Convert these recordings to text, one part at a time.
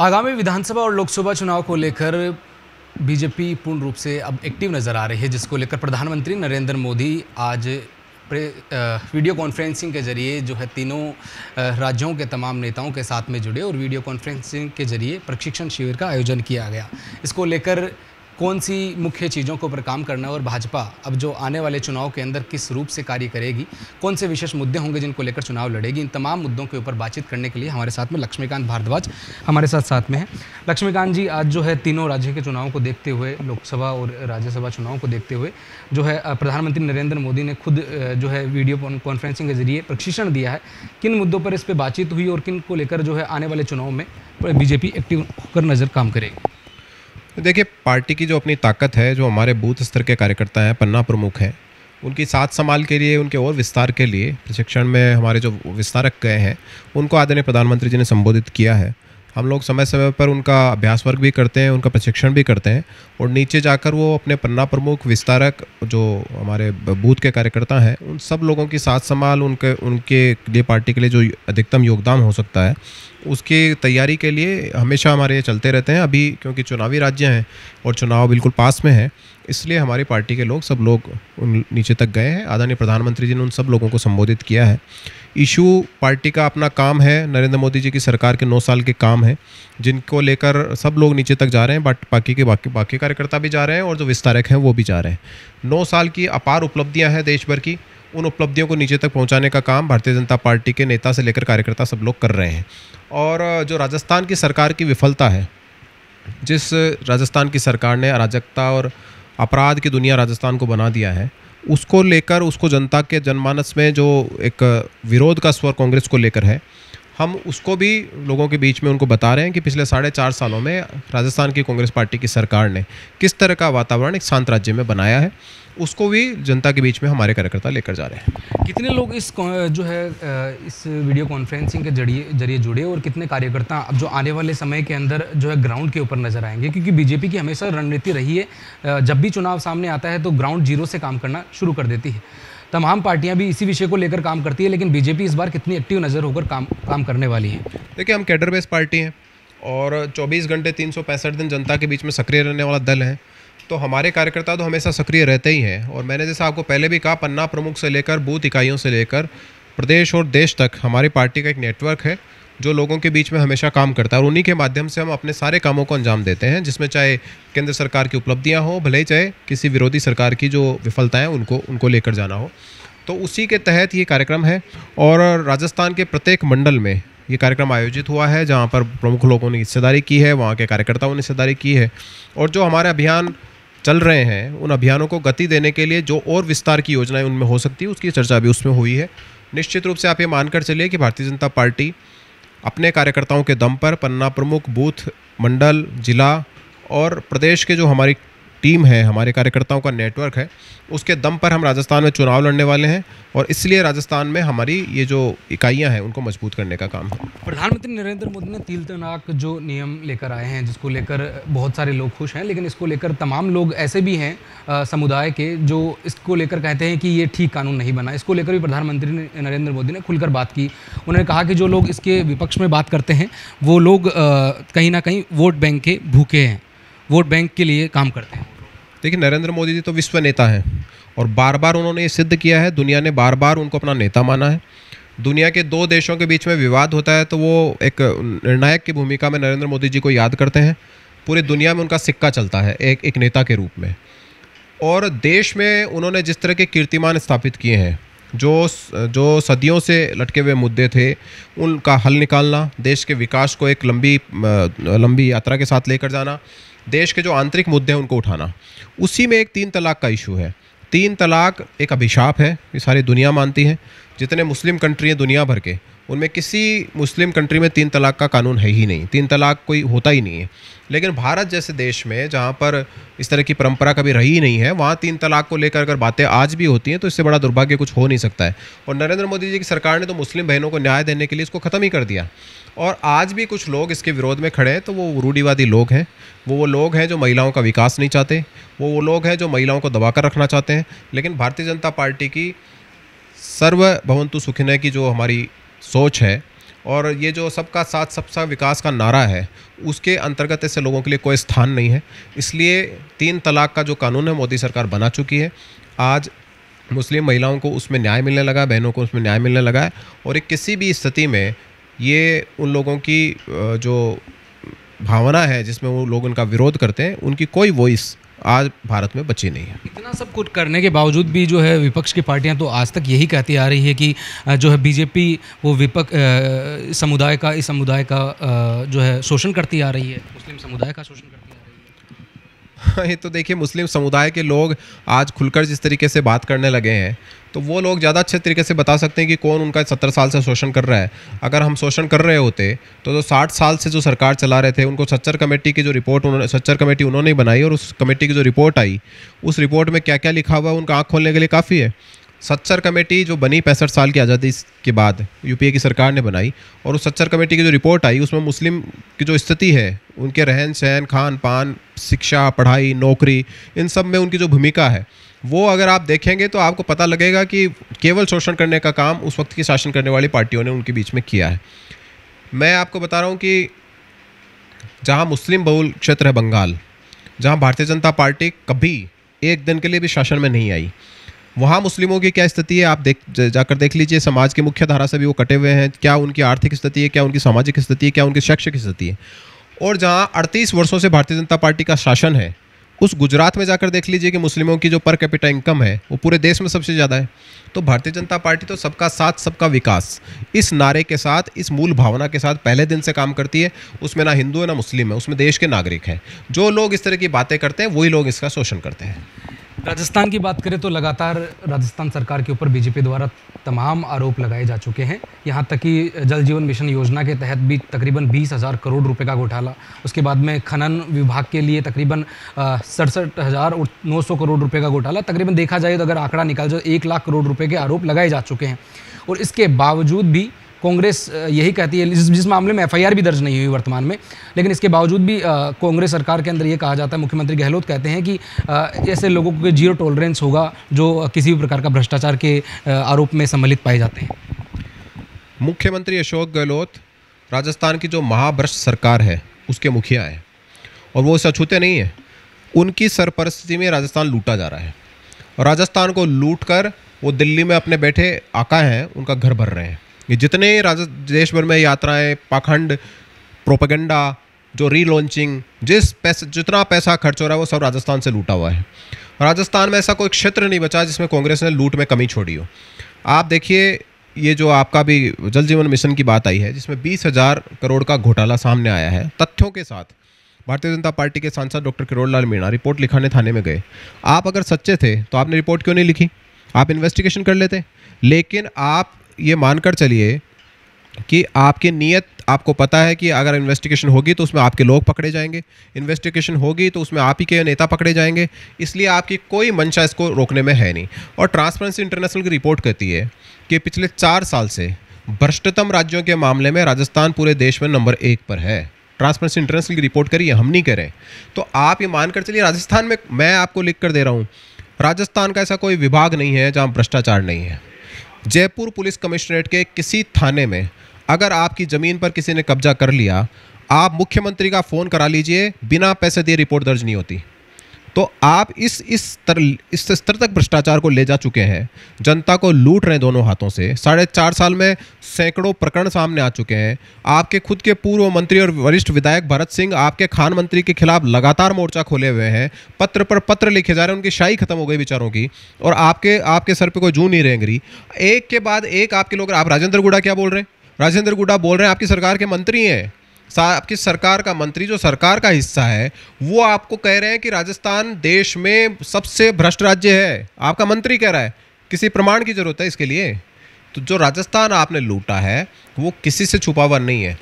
आगामी विधानसभा और लोकसभा चुनाव को लेकर बीजेपी पूर्ण रूप से अब एक्टिव नज़र आ रही है जिसको लेकर प्रधानमंत्री नरेंद्र मोदी आज वीडियो कॉन्फ्रेंसिंग के जरिए जो है तीनों राज्यों के तमाम नेताओं के साथ में जुड़े और वीडियो कॉन्फ्रेंसिंग के जरिए प्रशिक्षण शिविर का आयोजन किया गया इसको लेकर कौन सी मुख्य चीज़ों के ऊपर काम करना है और भाजपा अब जो आने वाले चुनाव के अंदर किस रूप से कार्य करेगी कौन से विशेष मुद्दे होंगे जिनको लेकर चुनाव लड़ेगी इन तमाम मुद्दों के ऊपर बातचीत करने के लिए हमारे साथ में लक्ष्मीकांत भारद्वाज हमारे साथ साथ में हैं लक्ष्मीकांत जी आज जो है तीनों राज्य के चुनाव को देखते हुए लोकसभा और राज्यसभा चुनाव को देखते हुए जो है प्रधानमंत्री नरेंद्र मोदी ने खुद जो है वीडियो कॉन्फ्रेंसिंग के जरिए प्रशिक्षण दिया है किन मुद्दों पर इस पर बातचीत हुई और किन को लेकर जो है आने वाले चुनाव में बीजेपी एक्टिव होकर नज़र काम करेगी तो देखिए पार्टी की जो अपनी ताकत है जो हमारे बूथ स्तर के कार्यकर्ता हैं पन्ना प्रमुख हैं उनकी साथ संभाल के लिए उनके और विस्तार के लिए प्रशिक्षण में हमारे जो विस्तारक गए हैं उनको आदरणीय प्रधानमंत्री जी ने संबोधित किया है हम लोग समय समय पर उनका अभ्यास वर्ग भी करते हैं उनका प्रशिक्षण भी करते हैं और नीचे जाकर वो अपने पन्ना प्रमुख विस्तारक जो हमारे बूथ के कार्यकर्ता हैं उन सब लोगों की साथ संभाल उनके उनके लिए पार्टी के लिए जो अधिकतम योगदान हो सकता है उसकी तैयारी के लिए हमेशा हमारे चलते रहते हैं अभी क्योंकि चुनावी राज्य हैं और चुनाव बिल्कुल पास में है इसलिए हमारी पार्टी के लोग सब लोग उन नीचे तक गए हैं आदरणीय प्रधानमंत्री जी ने उन सब लोगों को संबोधित किया है इशू पार्टी का अपना काम है नरेंद्र मोदी जी की सरकार के नौ साल के काम है जिनको लेकर सब लोग नीचे तक जा रहे हैं बट बाकी के बाकी बाकी कार्यकर्ता भी जा रहे हैं और जो विस्तारक हैं वो भी जा रहे हैं नौ साल की अपार उपलब्धियाँ हैं देश भर की उन उपलब्धियों को नीचे तक पहुंचाने का काम भारतीय जनता पार्टी के नेता से लेकर कार्यकर्ता सब लोग कर रहे हैं और जो राजस्थान की सरकार की विफलता है जिस राजस्थान की सरकार ने अराजकता और अपराध की दुनिया राजस्थान को बना दिया है उसको लेकर उसको जनता के जनमानस में जो एक विरोध का स्वर कांग्रेस को लेकर है हम उसको भी लोगों के बीच में उनको बता रहे हैं कि पिछले साढ़े चार सालों में राजस्थान की कांग्रेस पार्टी की सरकार ने किस तरह का वातावरण एक शांत राज्य में बनाया है उसको भी जनता के बीच में हमारे कार्यकर्ता लेकर जा रहे हैं कितने लोग इस जो है इस वीडियो कॉन्फ्रेंसिंग के जरिए जरिए जुड़े और कितने कार्यकर्ता अब जो आने वाले समय के अंदर जो है ग्राउंड के ऊपर नजर आएंगे क्योंकि बीजेपी की हमेशा रणनीति रही है जब भी चुनाव सामने आता है तो ग्राउंड जीरो से काम करना शुरू कर देती है तमाम पार्टियां भी इसी विषय को लेकर काम करती है लेकिन बीजेपी इस बार कितनी एक्टिव नज़र होकर काम काम करने वाली है देखिए हम कैडर बेस्ड पार्टी हैं और 24 घंटे तीन दिन जनता के बीच में सक्रिय रहने वाला दल है तो हमारे कार्यकर्ता तो हमेशा सक्रिय रहते ही हैं और मैंने जैसा आपको पहले भी कहा पन्ना प्रमुख से लेकर बूथ इकाइयों से लेकर प्रदेश और देश तक हमारी पार्टी का एक नेटवर्क है जो लोगों के बीच में हमेशा काम करता है और उन्हीं के माध्यम से हम अपने सारे कामों को अंजाम देते हैं जिसमें चाहे केंद्र सरकार की उपलब्धियाँ हो भले ही चाहे किसी विरोधी सरकार की जो विफलताएँ उनको उनको लेकर जाना हो तो उसी के तहत ये कार्यक्रम है और राजस्थान के प्रत्येक मंडल में ये कार्यक्रम आयोजित हुआ है जहाँ पर प्रमुख लोगों ने हिस्सेदारी की है वहाँ के कार्यकर्ताओं ने हिस्सेदारी की है और जो हमारे अभियान चल रहे हैं उन अभियानों को गति देने के लिए जो और विस्तार की योजनाएं उनमें हो सकती है उसकी चर्चा भी उसमें हुई है निश्चित रूप से आप ये मानकर चलिए कि भारतीय जनता पार्टी अपने कार्यकर्ताओं के दम पर पन्ना प्रमुख बूथ मंडल जिला और प्रदेश के जो हमारी टीम है हमारे कार्यकर्ताओं का नेटवर्क है उसके दम पर हम राजस्थान में चुनाव लड़ने वाले हैं और इसलिए राजस्थान में हमारी ये जो इकाइयाँ हैं उनको मजबूत करने का काम है प्रधानमंत्री नरेंद्र मोदी ने तिल तनाक जो नियम लेकर आए हैं जिसको लेकर बहुत सारे लोग खुश हैं लेकिन इसको लेकर तमाम लोग ऐसे भी हैं समुदाय के जो इसको लेकर कहते हैं कि ये ठीक कानून नहीं बना इसको लेकर भी प्रधानमंत्री नरेंद्र मोदी ने खुलकर बात की उन्होंने कहा कि जो लोग इसके विपक्ष में बात करते हैं वो लोग कहीं ना कहीं वोट बैंक के भूखे हैं वोट बैंक के लिए काम करते हैं देखिए नरेंद्र मोदी जी तो विश्व नेता हैं और बार बार उन्होंने ये सिद्ध किया है दुनिया ने बार बार उनको अपना नेता माना है दुनिया के दो देशों के बीच में विवाद होता है तो वो एक निर्णायक की भूमिका में नरेंद्र मोदी जी को याद करते हैं पूरी दुनिया में उनका सिक्का चलता है एक एक नेता के रूप में और देश में उन्होंने जिस तरह के कीर्तिमान स्थापित किए हैं जो जो सदियों से लटके हुए मुद्दे थे उनका हल निकालना देश के विकास को एक लंबी लंबी यात्रा के साथ लेकर जाना देश के जो आंतरिक मुद्दे हैं उनको उठाना उसी में एक तीन तलाक का इशू है तीन तलाक एक अभिशाप है ये सारी दुनिया मानती है जितने मुस्लिम कंट्री हैं दुनिया भर के उनमें किसी मुस्लिम कंट्री में तीन तलाक का कानून है ही नहीं तीन तलाक कोई होता ही नहीं है लेकिन भारत जैसे देश में जहाँ पर इस तरह की परंपरा कभी रही नहीं है वहाँ तीन तलाक को लेकर अगर बातें आज भी होती हैं तो इससे बड़ा दुर्भाग्य कुछ हो नहीं सकता है और नरेंद्र मोदी जी की सरकार ने तो मुस्लिम बहनों को न्याय देने के लिए इसको ख़त्म ही कर दिया और आज भी कुछ लोग इसके विरोध में खड़े हैं तो वो रूढ़ीवादी लोग हैं वो वो लोग हैं जो महिलाओं का विकास नहीं चाहते वो वो लोग हैं जो महिलाओं को दबाकर रखना चाहते हैं लेकिन भारतीय जनता पार्टी की सर्व भवंतु सुखिनय की जो हमारी सोच है और ये जो सबका साथ सबका विकास का नारा है उसके अंतर्गत ऐसे लोगों के लिए कोई स्थान नहीं है इसलिए तीन तलाक का जो कानून है मोदी सरकार बना चुकी है आज मुस्लिम महिलाओं को उसमें न्याय मिलने लगा बहनों को उसमें न्याय मिलने लगा है और एक किसी भी स्थिति में ये उन लोगों की जो भावना है जिसमें वो लोग उनका विरोध करते हैं उनकी कोई वॉइस आज भारत में बची नहीं है इतना सब कुछ करने के बावजूद भी जो है विपक्ष की पार्टियां तो आज तक यही कहती आ रही है कि जो है बीजेपी वो विपक्ष समुदाय का इस समुदाय का जो है शोषण करती आ रही है मुस्लिम समुदाय का शोषण करती ये तो देखिए मुस्लिम समुदाय के लोग आज खुलकर जिस तरीके से बात करने लगे हैं तो वो लोग ज़्यादा अच्छे तरीके से बता सकते हैं कि कौन उनका सत्तर साल से शोषण कर रहा है अगर हम शोषण कर रहे होते तो जो साठ साल से जो सरकार चला रहे थे उनको सच्चर कमेटी की जो रिपोर्ट उन्होंने सच्चर कमेटी उन्होंने बनाई और उस कमेटी की जो रिपोर्ट आई उस रिपोर्ट में क्या क्या लिखा हुआ है उनका आँख खोलने के लिए काफ़ी है सच्चर कमेटी जो बनी पैंसठ साल की आज़ादी के बाद यूपीए की सरकार ने बनाई और उस सच्चर कमेटी की जो रिपोर्ट आई उसमें मुस्लिम की जो स्थिति है उनके रहन सहन खान पान शिक्षा पढ़ाई नौकरी इन सब में उनकी जो भूमिका है वो अगर आप देखेंगे तो आपको पता लगेगा कि केवल शोषण करने का काम उस वक्त की शासन करने वाली पार्टियों ने उनके बीच में किया है मैं आपको बता रहा हूँ कि जहाँ मुस्लिम बहुल क्षेत्र है बंगाल जहाँ भारतीय जनता पार्टी कभी एक दिन के लिए भी शासन में नहीं आई वहाँ मुस्लिमों की क्या स्थिति है आप देख जाकर देख लीजिए समाज के मुख्य धारा से भी वो कटे हुए हैं क्या उनकी आर्थिक स्थिति है क्या उनकी सामाजिक स्थिति है क्या उनकी शैक्षिक स्थिति है और जहाँ अड़तीस वर्षों से भारतीय जनता पार्टी का शासन है उस गुजरात में जाकर देख लीजिए कि मुस्लिमों की जो पर कैपिटा इनकम है वो पूरे देश में सबसे ज़्यादा है तो भारतीय जनता पार्टी तो सबका साथ सबका विकास इस नारे के साथ इस मूल भावना के साथ पहले दिन से काम करती है उसमें ना हिंदू है ना मुस्लिम है उसमें देश के नागरिक हैं जो लोग इस तरह की बातें करते हैं वही लोग इसका शोषण करते हैं राजस्थान की बात करें तो लगातार राजस्थान सरकार के ऊपर बीजेपी द्वारा तमाम आरोप लगाए जा चुके हैं यहाँ तक कि जल जीवन मिशन योजना के तहत भी तकरीबन बीस हज़ार करोड़ रुपए का घोटाला उसके बाद में खनन विभाग के लिए तकरीबन सड़सठ हज़ार और नौ सौ करोड़ रुपए का घोटाला तकरीबन देखा जाए तो अगर आंकड़ा निकाल जाए तो एक लाख करोड़ रुपये के आरोप लगाए जा चुके हैं और इसके बावजूद भी कांग्रेस यही कहती है जिस, जिस मामले में एफआईआर भी दर्ज नहीं हुई वर्तमान में लेकिन इसके बावजूद भी कांग्रेस सरकार के अंदर ये कहा जाता है मुख्यमंत्री गहलोत कहते हैं कि ऐसे लोगों को जीरो टॉलरेंस होगा जो किसी भी प्रकार का भ्रष्टाचार के आरोप में सम्मिलित पाए जाते हैं मुख्यमंत्री अशोक गहलोत राजस्थान की जो महाभ्रष्ट सरकार है उसके मुखिया हैं और वो सछूते नहीं है उनकी सरपरस्ती में राजस्थान लूटा जा रहा है और राजस्थान को लूट कर वो दिल्ली में अपने बैठे आका हैं उनका घर भर रहे हैं ये जितने राज देश भर में यात्राएं पाखंड प्रोपेगेंडा जो रीलॉन्चिंग जिस पैसे जितना पैसा खर्च हो रहा है वो सब राजस्थान से लूटा हुआ है राजस्थान में ऐसा कोई क्षेत्र नहीं बचा जिसमें कांग्रेस ने लूट में कमी छोड़ी हो आप देखिए ये जो आपका भी जल जीवन मिशन की बात आई है जिसमें बीस हज़ार करोड़ का घोटाला सामने आया है तथ्यों के साथ भारतीय जनता पार्टी के सांसद डॉक्टर किरोड़ लाल मीणा रिपोर्ट लिखाने थाने में गए आप अगर सच्चे थे तो आपने रिपोर्ट क्यों नहीं लिखी आप इन्वेस्टिगेशन कर लेते लेकिन आप ये मानकर चलिए कि आपकी नीयत आपको पता है कि अगर इन्वेस्टिगेशन होगी तो उसमें आपके लोग पकड़े जाएंगे इन्वेस्टिगेशन होगी तो उसमें आप ही के नेता पकड़े जाएंगे इसलिए आपकी कोई मंशा इसको रोकने में है नहीं और ट्रांसपेरेंसी इंटरनेशनल की रिपोर्ट कहती है कि पिछले चार साल से भ्रष्टतम राज्यों के मामले में राजस्थान पूरे देश में नंबर एक पर है ट्रांसपेरेंसी इंटरनेशनल की रिपोर्ट करिए हम नहीं करें तो आप ये मानकर चलिए राजस्थान में मैं आपको लिख कर दे रहा हूँ राजस्थान का ऐसा कोई विभाग नहीं है जहाँ भ्रष्टाचार नहीं है जयपुर पुलिस कमिश्नरेट के किसी थाने में अगर आपकी ज़मीन पर किसी ने कब्जा कर लिया आप मुख्यमंत्री का फ़ोन करा लीजिए बिना पैसे दिए रिपोर्ट दर्ज नहीं होती तो आप इस इस स्तर इस स्तर तक भ्रष्टाचार को ले जा चुके हैं जनता को लूट रहे हैं दोनों हाथों से साढ़े चार साल में सैकड़ों प्रकरण सामने आ चुके हैं आपके खुद के पूर्व मंत्री और वरिष्ठ विधायक भरत सिंह आपके खान मंत्री के खिलाफ लगातार मोर्चा खोले हुए हैं पत्र पर पत्र लिखे जा रहे हैं उनकी शाही खत्म हो गई विचारों की और आपके आपके सर पर कोई जू नहीं रेंगरी एक के बाद एक आपके लोग आप राजेंद्र गुड़ा क्या बोल रहे हैं राजेंद्र गुड्डा बोल रहे हैं आपकी सरकार के मंत्री हैं आपकी सरकार का मंत्री जो सरकार का हिस्सा है वो आपको कह रहे हैं कि राजस्थान देश में सबसे भ्रष्ट राज्य है आपका मंत्री कह रहा है किसी प्रमाण की जरूरत है इसके लिए तो जो राजस्थान आपने लूटा है वो किसी से छुपा हुआ नहीं है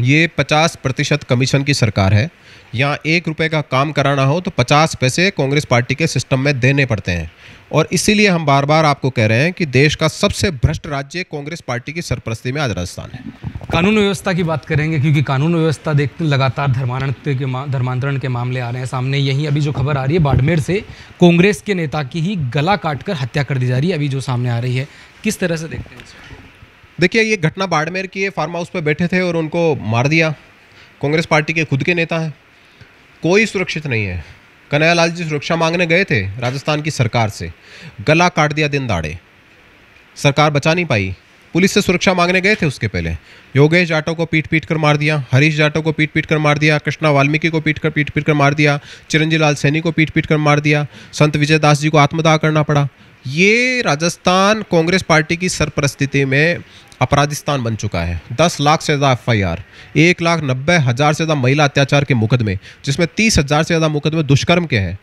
ये पचास प्रतिशत कमीशन की सरकार है या एक रुपये का काम कराना हो तो पचास पैसे कांग्रेस पार्टी के सिस्टम में देने पड़ते हैं और इसीलिए हम बार बार आपको कह रहे हैं कि देश का सबसे भ्रष्ट राज्य कांग्रेस पार्टी की सरपरस्ती में आज राजस्थान है कानून व्यवस्था की बात करेंगे क्योंकि कानून व्यवस्था देखते लगातार धर्मांतरण के मा, धर्मांतरण के मामले आ रहे हैं सामने यही अभी जो खबर आ रही है बाड़मेर से कांग्रेस के नेता की ही गला काट कर हत्या कर दी जा रही है अभी जो सामने आ रही है किस तरह से देखते हैं देखिए ये घटना बाड़मेर की फार्म हाउस पर बैठे थे और उनको मार दिया कांग्रेस पार्टी के खुद के नेता हैं कोई सुरक्षित नहीं है कन्हैया लाल जी सुरक्षा मांगने गए थे राजस्थान की सरकार से गला काट दिया दिन दाड़े सरकार बचा नहीं पाई पुलिस से सुरक्षा मांगने गए थे उसके पहले योगेश जाटो को पीट पीट कर मार दिया हरीश जाटो को पीट पीट कर मार दिया कृष्णा वाल्मीकि को पीट कर पीट पीट कर मार दिया चिरंजी लाल सैनी को पीट पीट कर मार दिया संत विजय दास जी को आत्मदाह करना पड़ा ये राजस्थान कांग्रेस पार्टी की सरपरस्थिति में अपराधिस्तान बन चुका है दस लाख से ज़्यादा एफ आई आर एक लाख नब्बे हज़ार से ज़्यादा महिला अत्याचार के मुकदमे जिसमें तीस हज़ार से ज़्यादा मुकदमे दुष्कर्म के हैं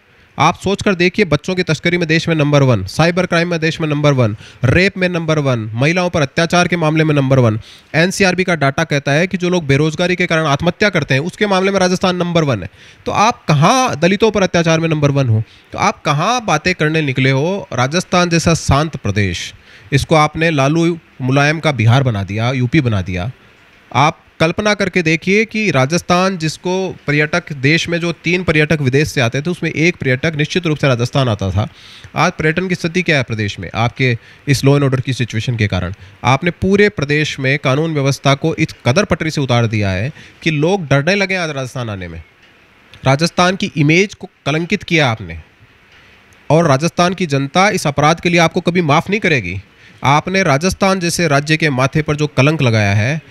आप सोच कर देखिए बच्चों की तस्करी में देश में नंबर वन साइबर क्राइम में देश में नंबर वन रेप में नंबर वन महिलाओं पर अत्याचार के मामले में नंबर वन एनसीआरबी का डाटा कहता है कि जो लोग बेरोजगारी के कारण आत्महत्या करते हैं उसके मामले में राजस्थान नंबर वन है तो आप कहाँ दलितों पर अत्याचार में नंबर वन हो तो आप कहाँ बातें करने निकले हो राजस्थान जैसा शांत प्रदेश इसको आपने लालू मुलायम का बिहार बना दिया यूपी बना दिया आप कल्पना करके देखिए कि राजस्थान जिसको पर्यटक देश में जो तीन पर्यटक विदेश से आते थे उसमें एक पर्यटक निश्चित रूप से राजस्थान आता था आज पर्यटन की स्थिति क्या है प्रदेश में आपके इस लॉ एंड ऑर्डर की सिचुएशन के कारण आपने पूरे प्रदेश में कानून व्यवस्था को इस कदर पटरी से उतार दिया है कि लोग डरने लगे आज राजस्थान आने में राजस्थान की इमेज को कलंकित किया आपने और राजस्थान की जनता इस अपराध के लिए आपको कभी माफ़ नहीं करेगी आपने राजस्थान जैसे राज्य के माथे पर जो कलंक लगाया है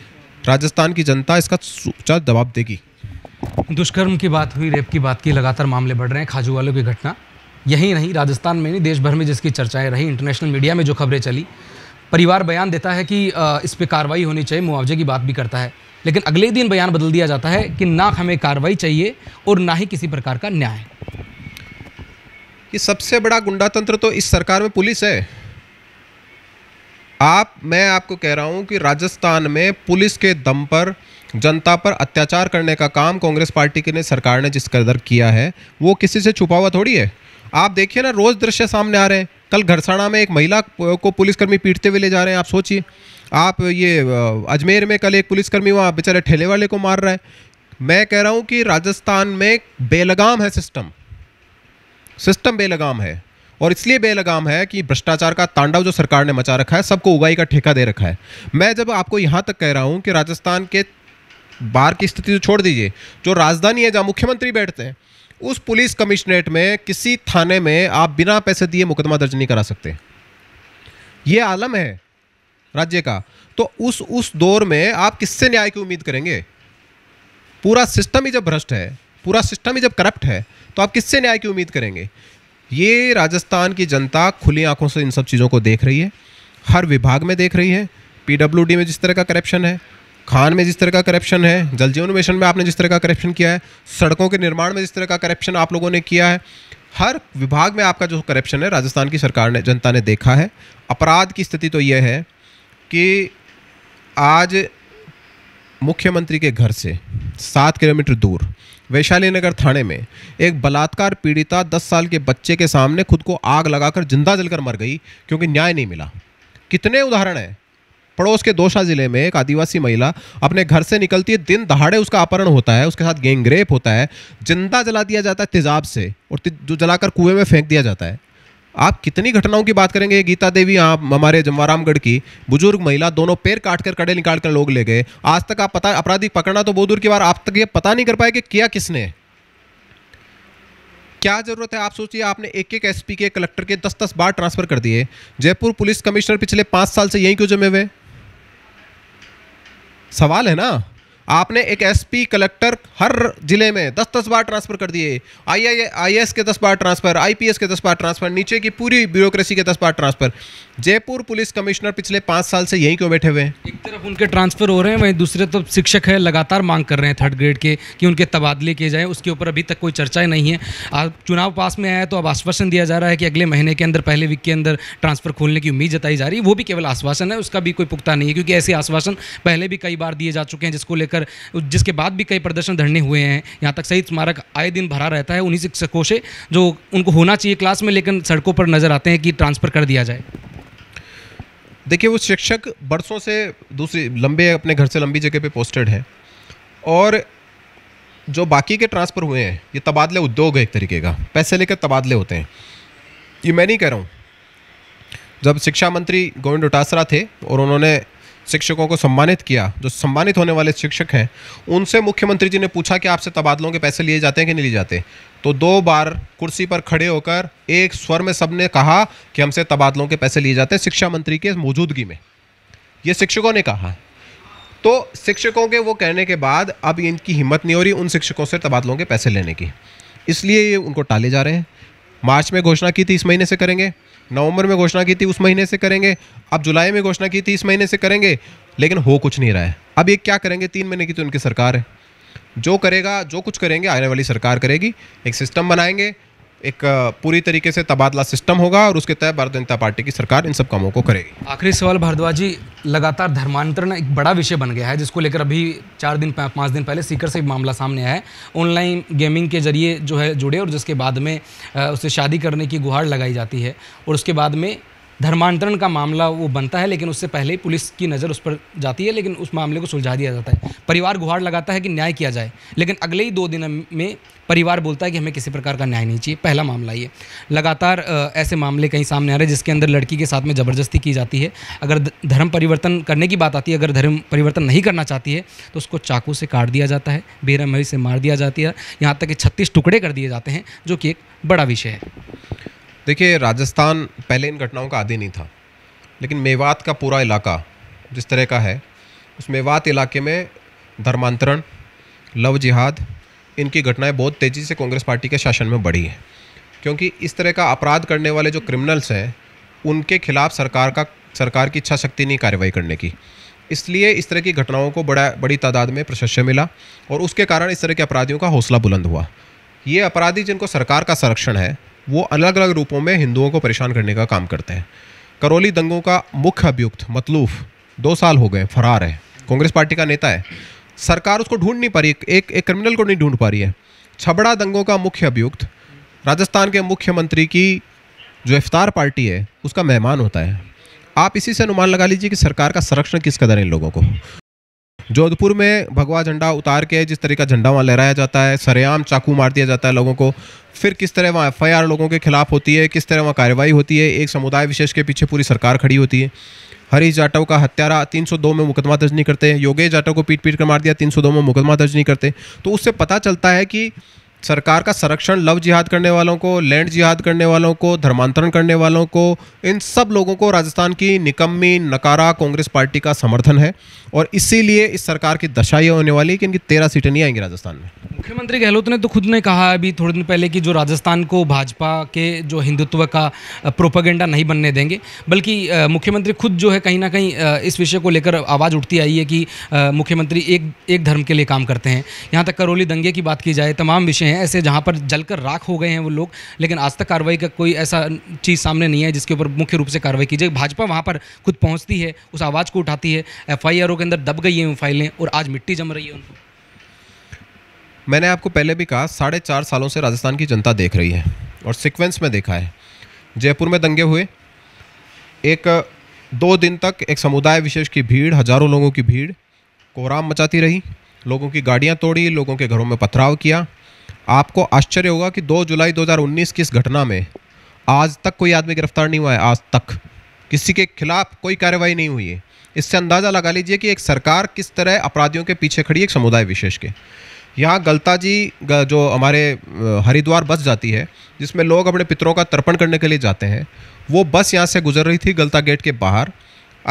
राजस्थान की जनता इसका सोचा जवाब देगी दुष्कर्म की बात हुई रेप की बात की लगातार मामले बढ़ रहे हैं खाजू वालों की घटना यही नहीं राजस्थान में नहीं देश भर में जिसकी चर्चाएं रही इंटरनेशनल मीडिया में जो खबरें चली परिवार बयान देता है कि इस पर कार्रवाई होनी चाहिए मुआवजे की बात भी करता है लेकिन अगले दिन बयान बदल दिया जाता है कि ना हमें कार्रवाई चाहिए और ना ही किसी प्रकार का न्याय ये सबसे बड़ा गुंडा तंत्र तो इस सरकार में पुलिस है आप मैं आपको कह रहा हूँ कि राजस्थान में पुलिस के दम पर जनता पर अत्याचार करने का काम कांग्रेस पार्टी के ने सरकार ने जिस कदर किया है वो किसी से छुपा हुआ थोड़ी है आप देखिए ना रोज़ दृश्य सामने आ रहे हैं कल घरसाना में एक महिला को पुलिसकर्मी पीटते हुए ले जा रहे हैं आप सोचिए आप ये अजमेर में कल एक पुलिसकर्मी वहाँ बेचारे ठेले वाले को मार रहा है मैं कह रहा हूँ कि राजस्थान में बेलगाम है सिस्टम सिस्टम बेलगाम है और इसलिए बेलगाम है कि भ्रष्टाचार का तांडव जो सरकार ने मचा रखा है सबको उगाई का ठेका दे रखा है मैं जब आपको यहाँ तक कह रहा हूँ कि राजस्थान के बाहर की स्थिति तो छोड़ दीजिए जो राजधानी है जहाँ मुख्यमंत्री बैठते हैं उस पुलिस कमिश्नरेट में किसी थाने में आप बिना पैसे दिए मुकदमा दर्ज नहीं करा सकते ये आलम है राज्य का तो उस उस दौर में आप किससे न्याय की उम्मीद करेंगे पूरा सिस्टम ही जब भ्रष्ट है पूरा सिस्टम ही जब करप्ट है तो आप किससे न्याय की उम्मीद करेंगे ये राजस्थान की जनता खुली आंखों से इन सब चीज़ों को देख रही है हर विभाग में देख रही है पीडब्ल्यूडी में जिस तरह का करप्शन है खान में जिस तरह का करप्शन है जल जीवन मिशन में आपने जिस तरह का करप्शन किया है सड़कों के निर्माण में जिस तरह का करप्शन आप लोगों ने किया है हर विभाग में आपका जो करप्शन है राजस्थान की सरकार ने जनता ने देखा है अपराध की स्थिति तो यह है कि आज मुख्यमंत्री के घर से सात किलोमीटर दूर वैशाली नगर थाने में एक बलात्कार पीड़िता दस साल के बच्चे के सामने खुद को आग लगाकर जिंदा जलकर मर गई क्योंकि न्याय नहीं मिला कितने उदाहरण हैं पड़ोस के दोषा जिले में एक आदिवासी महिला अपने घर से निकलती है दिन दहाड़े उसका अपहरण होता है उसके साथ गैंगरेप होता है जिंदा जला दिया जाता है तेजाब से और जो जलाकर कुएं में फेंक दिया जाता है आप कितनी घटनाओं की बात करेंगे गीता देवी आप हमारे जमवारामगढ़ की बुजुर्ग महिला दोनों पैर काट कर कड़े निकाल कर लोग ले गए आज तक आप पता अपराधी पकड़ना तो बहुत दूर की बार आप तक ये पता नहीं कर पाए कि किया किसने क्या जरूरत है आप सोचिए आपने एक एक एसपी के कलेक्टर के दस दस बार ट्रांसफर कर दिए जयपुर पुलिस कमिश्नर पिछले पाँच साल से यहीं क्यों जमे हुए सवाल है ना आपने एक एसपी कलेक्टर हर जिले में दस दस बार ट्रांसफर कर दिए आई आई के दस बार ट्रांसफर आईपीएस के दस बार ट्रांसफर नीचे की पूरी ब्यूरोक्रेसी के दस बार ट्रांसफर जयपुर पुलिस कमिश्नर पिछले पाँच साल से यहीं क्यों बैठे हुए हैं एक तरफ उनके ट्रांसफर हो रहे हैं वहीं दूसरे तरफ तो शिक्षक है लगातार मांग कर रहे हैं थर्ड ग्रेड के कि उनके तबादले किए जाएँ उसके ऊपर अभी तक कोई चर्चा नहीं है चुनाव पास में आया तो अब आश्वासन दिया जा रहा है कि अगले महीने के अंदर पहले वीक के अंदर ट्रांसफर खोलने की उम्मीद जताई जा रही है वो भी केवल आश्वासन है उसका भी कोई पुख्ता नहीं है क्योंकि ऐसे आश्वासन पहले भी कई बार दिए जा चुके हैं जिसको लेकर लेकर जिसके बाद भी कई प्रदर्शन धरने हुए हैं यहाँ तक शहीद स्मारक आए दिन भरा रहता है उन्हीं शिक्षकों से जो उनको होना चाहिए क्लास में लेकिन सड़कों पर नज़र आते हैं कि ट्रांसफ़र कर दिया जाए देखिए वो शिक्षक बरसों से दूसरी लंबे अपने घर से लंबी जगह पे पोस्टेड है और जो बाकी के ट्रांसफ़र हुए हैं ये तबादले उद्योग है एक तरीके का पैसे लेकर तबादले होते हैं ये मैं नहीं कह रहा हूँ जब शिक्षा मंत्री गोविंद डोटासरा थे और उन्होंने शिक्षकों को सम्मानित किया जो सम्मानित होने वाले शिक्षक हैं उनसे मुख्यमंत्री जी ने पूछा कि आपसे तबादलों के पैसे लिए जाते हैं कि नहीं लिए जाते तो दो बार कुर्सी पर खड़े होकर एक स्वर में सबने कहा कि हमसे तबादलों के पैसे लिए जाते हैं शिक्षा मंत्री के मौजूदगी में ये शिक्षकों ने कहा तो शिक्षकों के वो कहने के बाद अब इनकी हिम्मत नहीं हो रही उन शिक्षकों से तबादलों के पैसे लेने की इसलिए ये उनको टाले जा रहे हैं मार्च में घोषणा की थी इस महीने से करेंगे नवंबर में घोषणा की थी उस महीने से करेंगे अब जुलाई में घोषणा की थी इस महीने से करेंगे लेकिन हो कुछ नहीं रहा है अब ये क्या करेंगे तीन महीने की तो उनकी सरकार है जो करेगा जो कुछ करेंगे आने वाली सरकार करेगी एक सिस्टम बनाएंगे एक पूरी तरीके से तबादला सिस्टम होगा और उसके तहत भारतीय जनता पार्टी की सरकार इन सब कामों को करेगी आखिरी सवाल भारद्वाज जी लगातार धर्मांतरण एक बड़ा विषय बन गया है जिसको लेकर अभी चार दिन पाँच दिन पहले सीकर से मामला सामने आया है ऑनलाइन गेमिंग के जरिए जो है जुड़े और जिसके बाद में उसे शादी करने की गुहार लगाई जाती है और उसके बाद में धर्मांतरण का मामला वो बनता है लेकिन उससे पहले पुलिस की नज़र उस पर जाती है लेकिन उस मामले को सुलझा दिया जाता है परिवार गुहार लगाता है कि न्याय किया जाए लेकिन अगले ही दो दिन में परिवार बोलता है कि हमें किसी प्रकार का न्याय नहीं चाहिए पहला मामला ये लगातार ऐसे मामले कहीं सामने आ रहे हैं जिसके अंदर लड़की के साथ में ज़बरदस्ती की जाती है अगर धर्म परिवर्तन करने की बात आती है अगर धर्म परिवर्तन नहीं करना चाहती है तो उसको चाकू से काट दिया जाता है बेरहमी से मार दिया जाती है यहाँ तक कि छत्तीस टुकड़े कर दिए जाते हैं जो कि एक बड़ा विषय है देखिए राजस्थान पहले इन घटनाओं का आदि नहीं था लेकिन मेवात का पूरा इलाका जिस तरह का है उस मेवात इलाके में धर्मांतरण लव जिहाद इनकी घटनाएं बहुत तेज़ी से कांग्रेस पार्टी के शासन में बढ़ी है क्योंकि इस तरह का अपराध करने वाले जो क्रिमिनल्स हैं उनके खिलाफ सरकार का सरकार की इच्छा शक्ति नहीं कार्रवाई करने की इसलिए इस तरह की घटनाओं को बड़ा बड़ी तादाद में प्रशस्य मिला और उसके कारण इस तरह के अपराधियों का हौसला बुलंद हुआ ये अपराधी जिनको सरकार का संरक्षण है वो अलग अलग रूपों में हिंदुओं को परेशान करने का काम करते हैं करौली दंगों का मुख्य अभियुक्त मतलूफ दो साल हो गए फरार है कांग्रेस पार्टी का नेता है सरकार उसको ढूंढ नहीं पा रही एक एक क्रिमिनल को नहीं ढूंढ पा रही है छबड़ा दंगों का मुख्य अभियुक्त राजस्थान के मुख्यमंत्री की जो इफ्तार पार्टी है उसका मेहमान होता है आप इसी से अनुमान लगा लीजिए कि सरकार का संरक्षण किस कदर है इन लोगों को जोधपुर में भगवा झंडा उतार के जिस तरीके का झंडा वहाँ लहराया जाता है सरेआम चाकू मार दिया जाता है लोगों को फिर किस तरह वहाँ एफ लोगों के खिलाफ होती है किस तरह वहाँ कार्रवाई होती है एक समुदाय विशेष के पीछे पूरी सरकार खड़ी होती है हरीश जाटव का हत्यारा 302 में मुकदमा दर्ज नहीं करते योगेश जाटव को पीट पीट कर मार दिया 302 में मुकदमा दर्ज नहीं करते तो उससे पता चलता है कि सरकार का संरक्षण लव जिहाद करने वालों को लैंड जिहाद करने वालों को धर्मांतरण करने वालों को इन सब लोगों को राजस्थान की निकम्मी नकारा कांग्रेस पार्टी का समर्थन है और इसीलिए इस सरकार की दशा ये होने वाली है कि इनकी तेरह सीटें नहीं आएंगी राजस्थान में मुख्यमंत्री गहलोत ने तो खुद ने कहा अभी थोड़े दिन पहले कि जो राजस्थान को भाजपा के जो हिंदुत्व का प्रोपागेंडा नहीं बनने देंगे बल्कि मुख्यमंत्री खुद जो है कहीं ना कहीं इस विषय को लेकर आवाज़ उठती आई है कि मुख्यमंत्री एक एक धर्म के लिए काम करते हैं यहाँ तक करोली दंगे की बात की जाए तमाम विषय हैं ऐसे जहाँ पर जलकर राख हो गए हैं वो लोग लेकिन आज तक कार्रवाई का कोई ऐसा चीज़ सामने नहीं है जिसके ऊपर मुख्य रूप से कार्रवाई की जाए भाजपा वहाँ पर खुद पहुँचती है उस आवाज़ को उठाती है एफ के अंदर दब गई हैं फाइलें और आज मिट्टी जम रही है उनको मैंने आपको पहले भी कहा साढ़े चार सालों से राजस्थान की जनता देख रही है और सिक्वेंस में देखा है जयपुर में दंगे हुए एक दो दिन तक एक समुदाय विशेष की भीड़ हजारों लोगों की भीड़ कोहराम मचाती रही लोगों की गाड़ियां तोड़ी लोगों के घरों में पथराव किया आपको आश्चर्य होगा कि 2 जुलाई 2019 की इस घटना में आज तक कोई आदमी गिरफ्तार नहीं हुआ है आज तक किसी के खिलाफ कोई कार्रवाई नहीं हुई है इससे अंदाज़ा लगा लीजिए कि एक सरकार किस तरह अपराधियों के पीछे खड़ी है एक समुदाय विशेष के यहाँ गलता जी जो हमारे हरिद्वार बस जाती है जिसमें लोग अपने पितरों का तर्पण करने के लिए जाते हैं वो बस यहाँ से गुजर रही थी गलता गेट के बाहर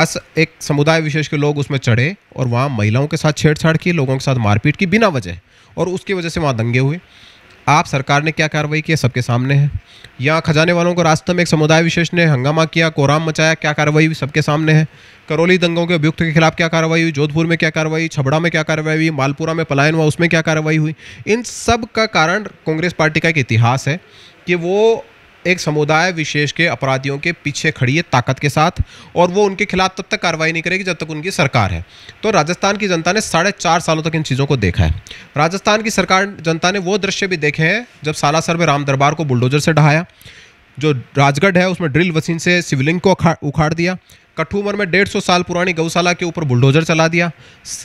अस एक समुदाय विशेष के लोग उसमें चढ़े और वहाँ महिलाओं के साथ छेड़छाड़ की लोगों के साथ मारपीट की बिना वजह और उसकी वजह से वहाँ दंगे हुए आप सरकार ने क्या कार्रवाई की सबके सामने है यहाँ खजाने वालों को रास्ते में एक समुदाय विशेष ने हंगामा किया कोराम मचाया क्या कार्रवाई सबके सामने है करौली दंगों के अभियुक्त के खिलाफ क्या कार्रवाई हुई जोधपुर में क्या कार्रवाई छबड़ा में क्या कार्रवाई हुई मालपुरा में पलायन हुआ उसमें क्या कार्रवाई हुई इन सब का कारण कांग्रेस पार्टी का एक इतिहास है कि वो एक समुदाय विशेष के अपराधियों के पीछे खड़ी है ताकत के साथ और वो उनके खिलाफ तब तक कार्रवाई नहीं करेगी जब तक उनकी सरकार है तो राजस्थान की जनता ने साढ़े चार सालों तक इन चीज़ों को देखा है राजस्थान की सरकार जनता ने वो दृश्य भी देखे हैं जब सालासर में राम दरबार को बुलडोजर से ढहाया जो राजगढ़ है उसमें ड्रिल मशीन से शिवलिंग को उखाड़ दिया कठूमर में डेढ़ सौ साल पुरानी गौशाला के ऊपर बुलडोजर चला दिया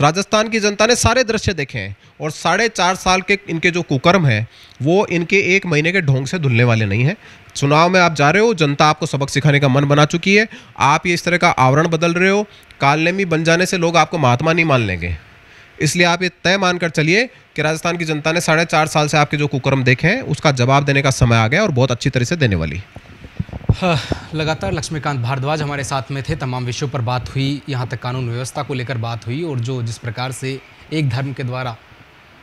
राजस्थान की जनता ने सारे दृश्य देखे हैं और साढ़े चार साल के इनके जो कुकर्म हैं वो इनके एक महीने के ढोंग से धुलने वाले नहीं हैं चुनाव में आप जा रहे हो जनता आपको सबक सिखाने का मन बना चुकी है आप ये इस तरह का आवरण बदल रहे हो कालनेमी बन जाने से लोग आपको महात्मा नहीं मान लेंगे इसलिए आप ये तय मानकर चलिए कि राजस्थान की जनता ने साढ़े चार साल से आपके जो कुकर्म देखे हैं उसका जवाब देने का समय आ गया और बहुत अच्छी तरह से देने वाली हाँ, लगातार लक्ष्मीकांत भारद्वाज हमारे साथ में थे तमाम विषयों पर बात हुई यहाँ तक कानून व्यवस्था को लेकर बात हुई और जो जिस प्रकार से एक धर्म के द्वारा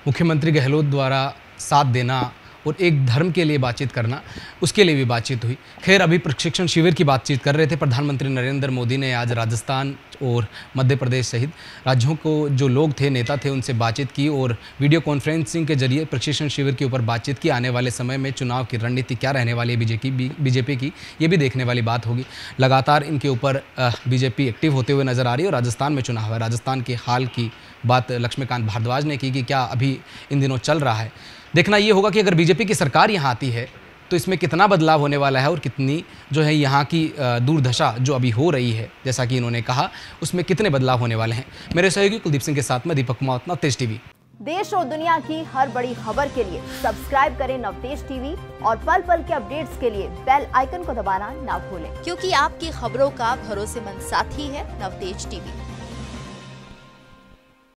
मुख्यमंत्री गहलोत द्वारा साथ देना और एक धर्म के लिए बातचीत करना उसके लिए भी बातचीत हुई खैर अभी प्रशिक्षण शिविर की बातचीत कर रहे थे प्रधानमंत्री नरेंद्र मोदी ने आज राजस्थान और मध्य प्रदेश सहित राज्यों को जो लोग थे नेता थे उनसे बातचीत की और वीडियो कॉन्फ्रेंसिंग के जरिए प्रशिक्षण शिविर के ऊपर बातचीत की आने वाले समय में चुनाव की रणनीति क्या रहने वाली है बीजेपी बीजेपी की ये भी देखने वाली बात होगी लगातार इनके ऊपर बीजेपी एक्टिव होते हुए नजर आ रही है और राजस्थान में चुनाव है राजस्थान के हाल की बात लक्ष्मीकांत भारद्वाज ने की कि क्या अभी इन दिनों चल रहा है देखना ये होगा कि अगर बीजेपी की सरकार यहाँ आती है तो इसमें कितना बदलाव होने वाला है और कितनी जो है यहाँ की दूरदशा जो अभी हो रही है जैसा कि इन्होंने कहा उसमें कितने बदलाव होने वाले हैं मेरे सहयोगी कुलदीप सिंह के साथ में दीपक कुमार उतना तेज टीवी देश और दुनिया की हर बड़ी खबर के लिए सब्सक्राइब करें नवतेज टीवी और पल पल के अपडेट्स के लिए बेल आइकन को दबाना ना भूलें क्योंकि आपकी खबरों का भरोसेमंद साथी है नवतेज टीवी